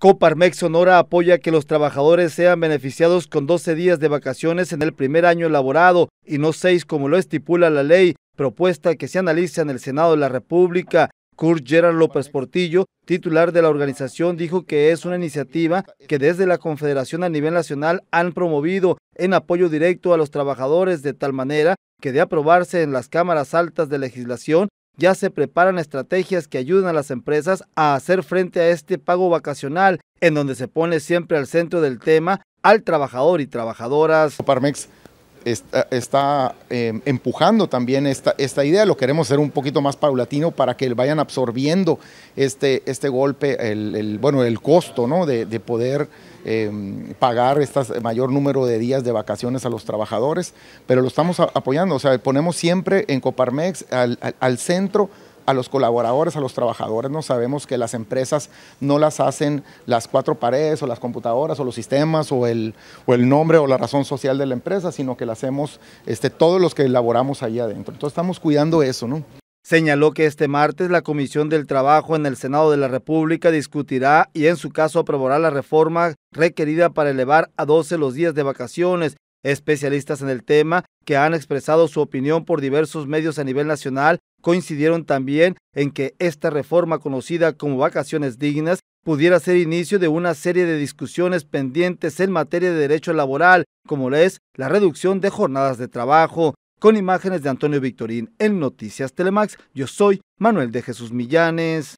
Coparmex Sonora apoya que los trabajadores sean beneficiados con 12 días de vacaciones en el primer año elaborado y no 6 como lo estipula la ley, propuesta que se analiza en el Senado de la República. Kurt Gerard López Portillo, titular de la organización, dijo que es una iniciativa que desde la Confederación a nivel nacional han promovido en apoyo directo a los trabajadores de tal manera que de aprobarse en las cámaras altas de legislación ya se preparan estrategias que ayuden a las empresas a hacer frente a este pago vacacional, en donde se pone siempre al centro del tema al trabajador y trabajadoras. Eh, está, em, empujando también esta, esta idea. Lo queremos hacer un poquito más paulatino para que vayan absorbiendo este, este golpe, el, bueno, el costo ¿no? de, poder em, pagar este mayor número de días de vacaciones a los trabajadores, pero lo estamos apoyando. O sea, ponemos siempre en Coparmex al centro a los colaboradores, a los trabajadores, no sabemos que las empresas no las hacen las cuatro paredes o las computadoras o los sistemas o el, o el nombre o la razón social de la empresa, sino que las hacemos este, todos los que elaboramos ahí adentro. Entonces estamos cuidando eso, ¿no? Señaló que este martes la Comisión del Trabajo en el Senado de la República discutirá y en su caso aprobará la reforma requerida para elevar a 12 los días de vacaciones Especialistas en el tema que han expresado su opinión por diversos medios a nivel nacional coincidieron también en que esta reforma conocida como vacaciones dignas pudiera ser inicio de una serie de discusiones pendientes en materia de derecho laboral, como lo es la reducción de jornadas de trabajo. Con imágenes de Antonio Victorín en Noticias Telemax, yo soy Manuel de Jesús Millanes.